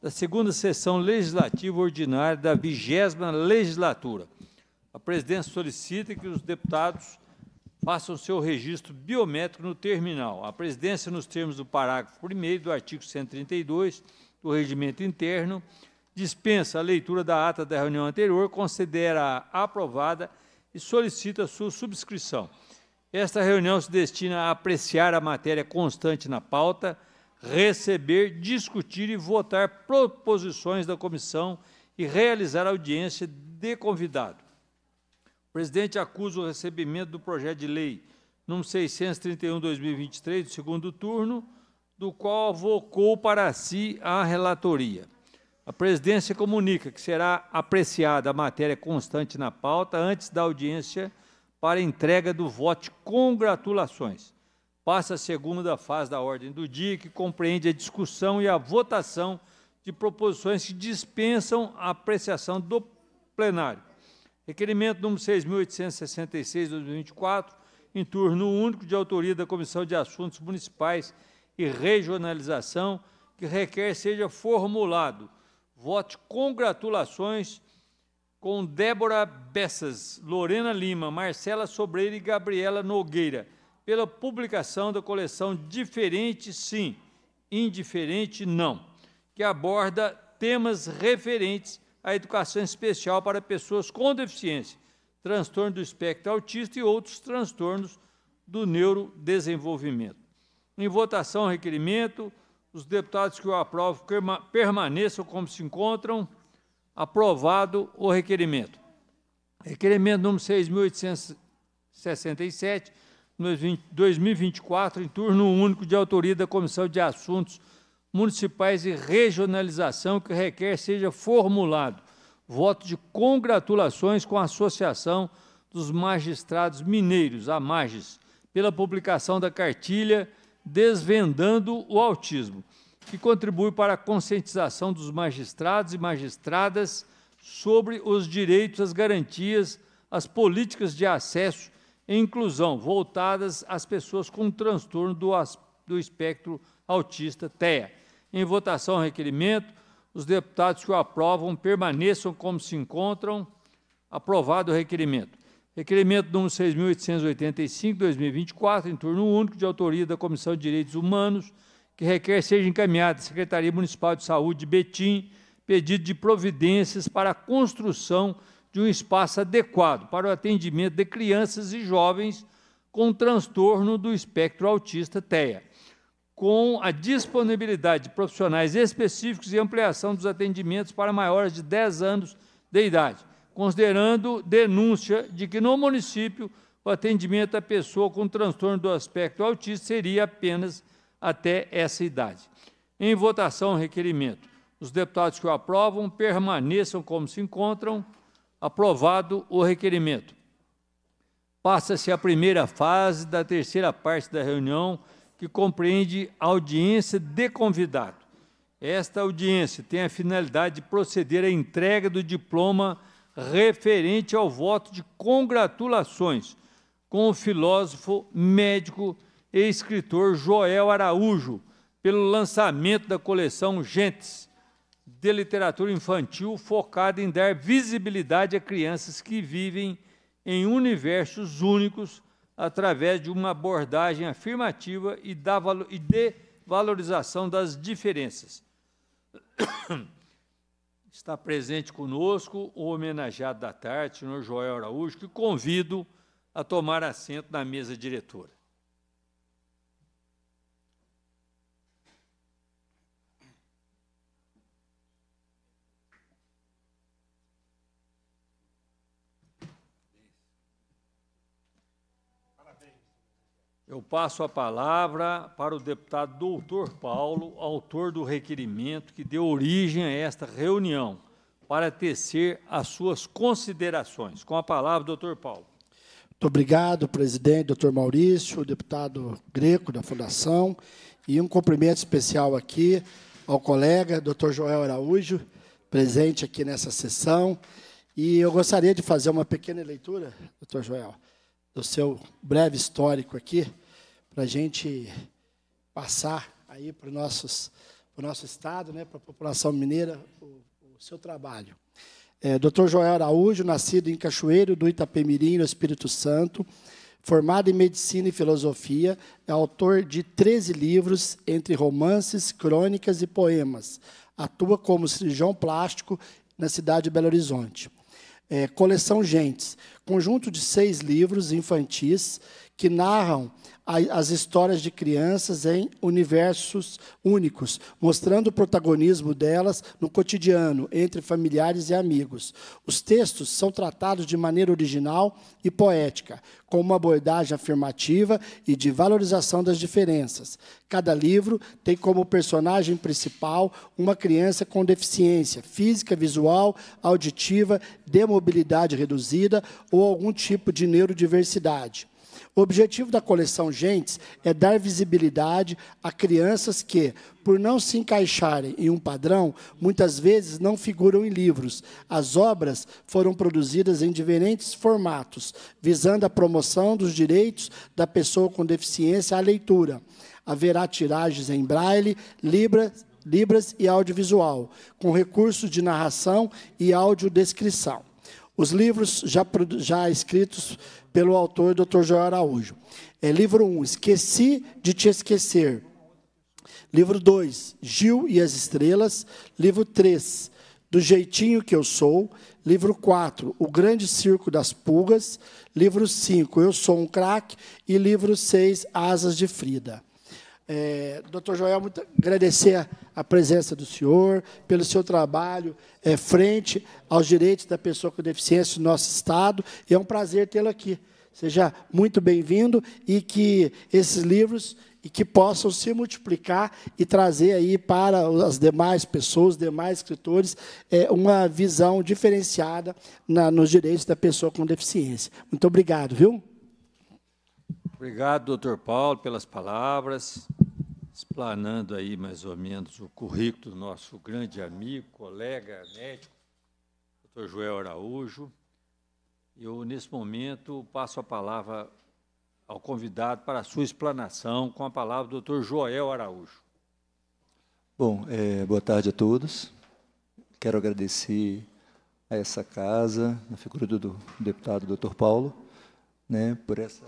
da segunda sessão legislativa ordinária da vigésima legislatura. A presidência solicita que os deputados façam seu registro biométrico no terminal. A presidência, nos termos do parágrafo 1 do artigo 132 do Regimento Interno, dispensa a leitura da ata da reunião anterior, considera-a aprovada e solicita sua subscrição. Esta reunião se destina a apreciar a matéria constante na pauta, receber, discutir e votar proposições da comissão e realizar audiência de convidado. O presidente acusa o recebimento do projeto de lei nº 631/2023 do segundo turno, do qual avocou para si a relatoria. A presidência comunica que será apreciada a matéria constante na pauta antes da audiência para entrega do voto. Congratulações passa a segunda fase da ordem do dia, que compreende a discussão e a votação de proposições que dispensam a apreciação do plenário. Requerimento número 6.866, 2024, em turno único de autoria da Comissão de Assuntos Municipais e Regionalização, que requer seja formulado. Vote congratulações com Débora Bessas, Lorena Lima, Marcela Sobreira e Gabriela Nogueira pela publicação da coleção Diferente Sim, Indiferente Não, que aborda temas referentes à educação especial para pessoas com deficiência, transtorno do espectro autista e outros transtornos do neurodesenvolvimento. Em votação, requerimento. Os deputados que o aprovam permaneçam como se encontram. Aprovado o requerimento. Requerimento número 6.867, 2024 em turno único de autoria da Comissão de Assuntos Municipais e Regionalização que requer seja formulado voto de congratulações com a Associação dos Magistrados Mineiros, a MAGES, pela publicação da cartilha Desvendando o Autismo, que contribui para a conscientização dos magistrados e magistradas sobre os direitos, as garantias, as políticas de acesso inclusão, voltadas às pessoas com transtorno do, do espectro autista TEA. Em votação ao requerimento, os deputados que o aprovam permaneçam como se encontram. Aprovado o requerimento. Requerimento número 6.885-2024, em turno único, de autoria da Comissão de Direitos Humanos, que requer seja encaminhado à Secretaria Municipal de Saúde de Betim pedido de providências para a construção de de um espaço adequado para o atendimento de crianças e jovens com transtorno do espectro autista TEA, com a disponibilidade de profissionais específicos e ampliação dos atendimentos para maiores de 10 anos de idade, considerando denúncia de que no município o atendimento à pessoa com transtorno do aspecto autista seria apenas até essa idade. Em votação, requerimento. Os deputados que o aprovam permaneçam como se encontram aprovado o requerimento. Passa-se a primeira fase da terceira parte da reunião, que compreende a audiência de convidado. Esta audiência tem a finalidade de proceder à entrega do diploma referente ao voto de congratulações com o filósofo, médico e escritor Joel Araújo pelo lançamento da coleção Gentes, de literatura infantil focada em dar visibilidade a crianças que vivem em universos únicos através de uma abordagem afirmativa e, da, e de valorização das diferenças. Está presente conosco o homenageado da tarde, senhor Joel Araújo, que convido a tomar assento na mesa diretora. Eu passo a palavra para o deputado doutor Paulo, autor do requerimento que deu origem a esta reunião, para tecer as suas considerações. Com a palavra, doutor Paulo. Muito obrigado, presidente, doutor Maurício, deputado Greco da Fundação, e um cumprimento especial aqui ao colega, doutor Joel Araújo, presente aqui nessa sessão. E eu gostaria de fazer uma pequena leitura, doutor Joel, do seu breve histórico aqui, para a gente passar aí para o nosso estado, né, para a população mineira, o, o seu trabalho. É, Dr. Joel Araújo, nascido em Cachoeiro do Itapemirim, no Espírito Santo, formado em Medicina e Filosofia, é autor de 13 livros, entre romances, crônicas e poemas. Atua como cirurgião plástico na cidade de Belo Horizonte. É, coleção Gentes, conjunto de seis livros infantis que narram as histórias de crianças em universos únicos, mostrando o protagonismo delas no cotidiano, entre familiares e amigos. Os textos são tratados de maneira original e poética, com uma abordagem afirmativa e de valorização das diferenças. Cada livro tem como personagem principal uma criança com deficiência física, visual, auditiva, de mobilidade reduzida ou algum tipo de neurodiversidade. O objetivo da coleção Gentes é dar visibilidade a crianças que, por não se encaixarem em um padrão, muitas vezes não figuram em livros. As obras foram produzidas em diferentes formatos, visando a promoção dos direitos da pessoa com deficiência à leitura. Haverá tiragens em braille, libras, libras e audiovisual, com recursos de narração e audiodescrição. Os livros já, já escritos pelo autor Dr. João Araújo. É, livro 1, um, Esqueci de Te Esquecer. Livro 2, Gil e as Estrelas. Livro 3, Do Jeitinho Que Eu Sou. Livro 4, O Grande Circo das Pulgas. Livro 5, Eu Sou um Crack. E livro 6, Asas de Frida. É, Dr. Joel, muito, agradecer a, a, presença do senhor, pelo seu trabalho é, frente aos direitos da pessoa com deficiência no nosso Estado. E é um prazer tê-lo aqui. Seja muito bem-vindo e que esses livros e que possam se multiplicar e trazer aí para as demais pessoas, demais escritores, é, uma visão diferenciada na, nos direitos da pessoa com deficiência. Muito obrigado, viu? Obrigado, doutor Paulo, pelas palavras explanando aí mais ou menos o currículo do nosso grande amigo, colega médico, Dr. Joel Araújo. Eu, nesse momento, passo a palavra ao convidado para a sua explanação com a palavra do Dr. Joel Araújo. Bom, é, boa tarde a todos. Quero agradecer a essa casa, na figura do, do deputado Dr. Paulo, né, por essa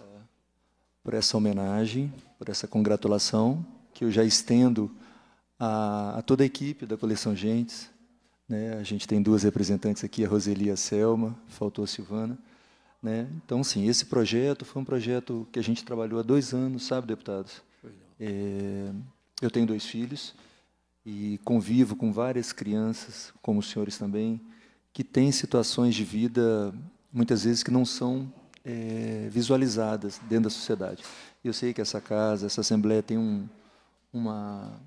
por essa homenagem, por essa congratulação que eu já estendo a, a toda a equipe da Coleção Gentes. Né? A gente tem duas representantes aqui, a Roseli e a Selma, faltou a Silvana. Né? Então, sim, esse projeto foi um projeto que a gente trabalhou há dois anos, sabe, deputados? É, eu tenho dois filhos e convivo com várias crianças, como os senhores também, que têm situações de vida, muitas vezes, que não são é, visualizadas dentro da sociedade. Eu sei que essa casa, essa Assembleia tem um, uma,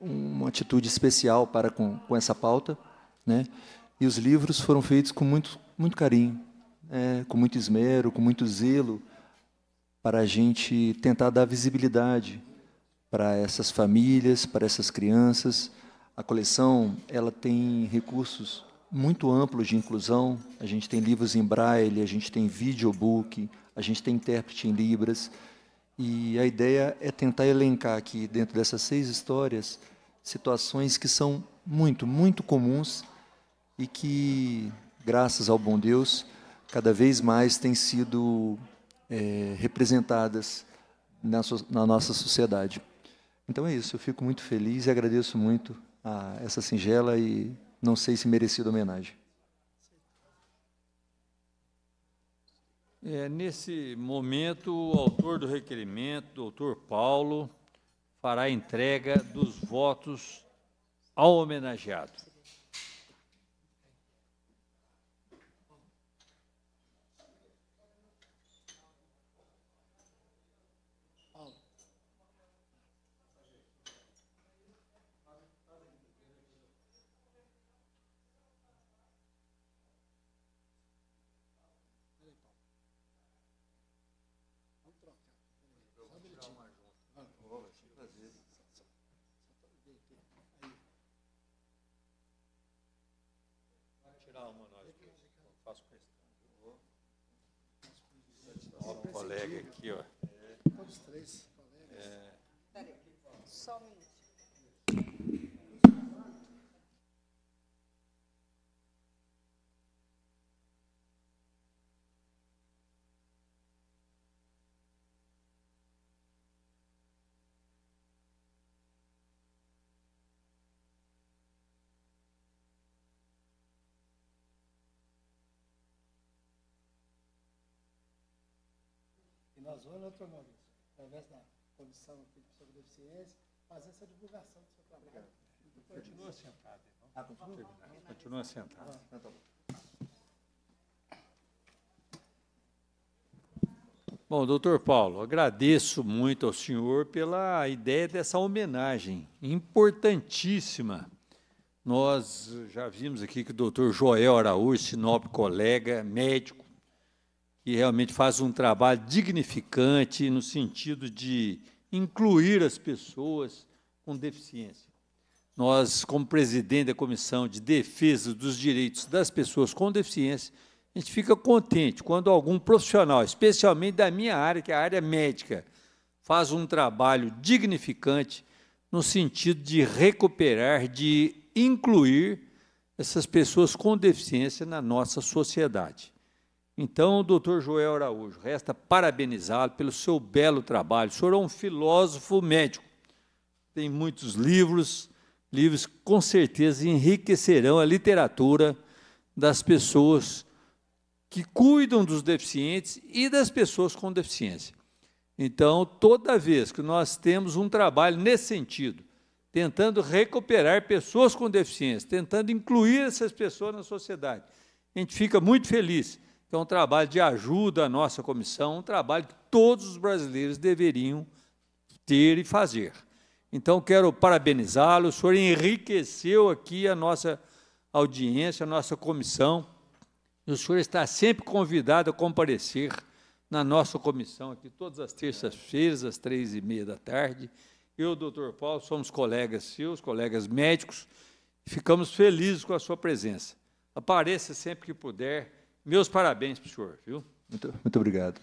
uma atitude especial para com, com essa pauta, né? E os livros foram feitos com muito, muito carinho, é, com muito esmero, com muito zelo, para a gente tentar dar visibilidade para essas famílias, para essas crianças. A coleção ela tem recursos muito amplos de inclusão. A gente tem livros em braille, a gente tem videobook, a gente tem intérprete em libras. E a ideia é tentar elencar aqui, dentro dessas seis histórias, situações que são muito, muito comuns e que, graças ao bom Deus, cada vez mais têm sido é, representadas na, so, na nossa sociedade. Então é isso, eu fico muito feliz e agradeço muito a essa singela e não sei se merecida homenagem. É, nesse momento, o autor do requerimento, doutor Paulo, fará entrega dos votos ao homenageado. faço questão. Ó, o colega aqui, ó. Todos três colegas. É. Só um minuto. na zona Tronópolis, é através da Comissão sobre Deficiência, fazer essa divulgação do seu trabalho. Assim. Então. Ah, continua sentado, irmão. Ah, continua? Continua sentado. Ah, tá bom. Bom, doutor Paulo, agradeço muito ao senhor pela ideia dessa homenagem importantíssima. Nós já vimos aqui que o doutor Joel Araújo, sinop colega, médico, e realmente faz um trabalho dignificante no sentido de incluir as pessoas com deficiência. Nós, como presidente da Comissão de Defesa dos Direitos das Pessoas com Deficiência, a gente fica contente quando algum profissional, especialmente da minha área, que é a área médica, faz um trabalho dignificante no sentido de recuperar, de incluir essas pessoas com deficiência na nossa sociedade. Então, doutor Joel Araújo, resta parabenizá-lo pelo seu belo trabalho. O senhor é um filósofo médico, tem muitos livros, livros que com certeza enriquecerão a literatura das pessoas que cuidam dos deficientes e das pessoas com deficiência. Então, toda vez que nós temos um trabalho nesse sentido, tentando recuperar pessoas com deficiência, tentando incluir essas pessoas na sociedade, a gente fica muito feliz que é um trabalho de ajuda à nossa comissão, um trabalho que todos os brasileiros deveriam ter e fazer. Então, quero parabenizá-lo, o senhor enriqueceu aqui a nossa audiência, a nossa comissão, e o senhor está sempre convidado a comparecer na nossa comissão aqui, todas as terças-feiras, às três e meia da tarde. Eu e o doutor Paulo somos colegas seus, colegas médicos, ficamos felizes com a sua presença. Apareça sempre que puder, meus parabéns para o senhor, viu? Muito, muito obrigado.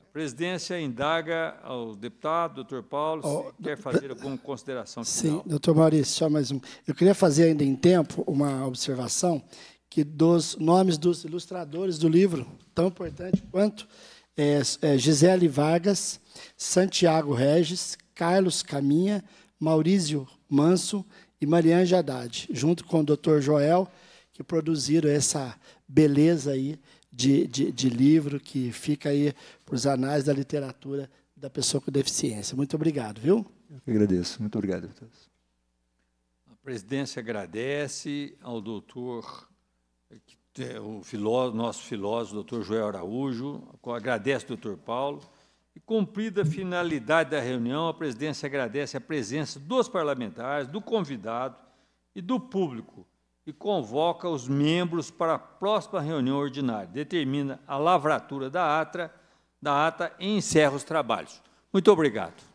A presidência indaga ao deputado, doutor Paulo, oh, se quer fazer alguma consideração final. Sim, doutor Maurício, só mais um. Eu queria fazer ainda em tempo uma observação que dos nomes dos ilustradores do livro, tão importante quanto é, é Gisele Vargas, Santiago Regis, Carlos Caminha, Maurício Manso e Mariane Haddad, junto com o doutor Joel que produziram essa beleza aí de, de, de livro que fica aí para os anais da literatura da pessoa com deficiência. Muito obrigado, viu? Eu que agradeço. Muito obrigado a A presidência agradece ao doutor, é o filósofo, nosso filósofo, doutor Joel Araújo, agradece ao doutor Paulo. E cumprida a finalidade da reunião, a presidência agradece a presença dos parlamentares, do convidado e do público e convoca os membros para a próxima reunião ordinária. Determina a lavratura da ata, da ata e encerra os trabalhos. Muito obrigado.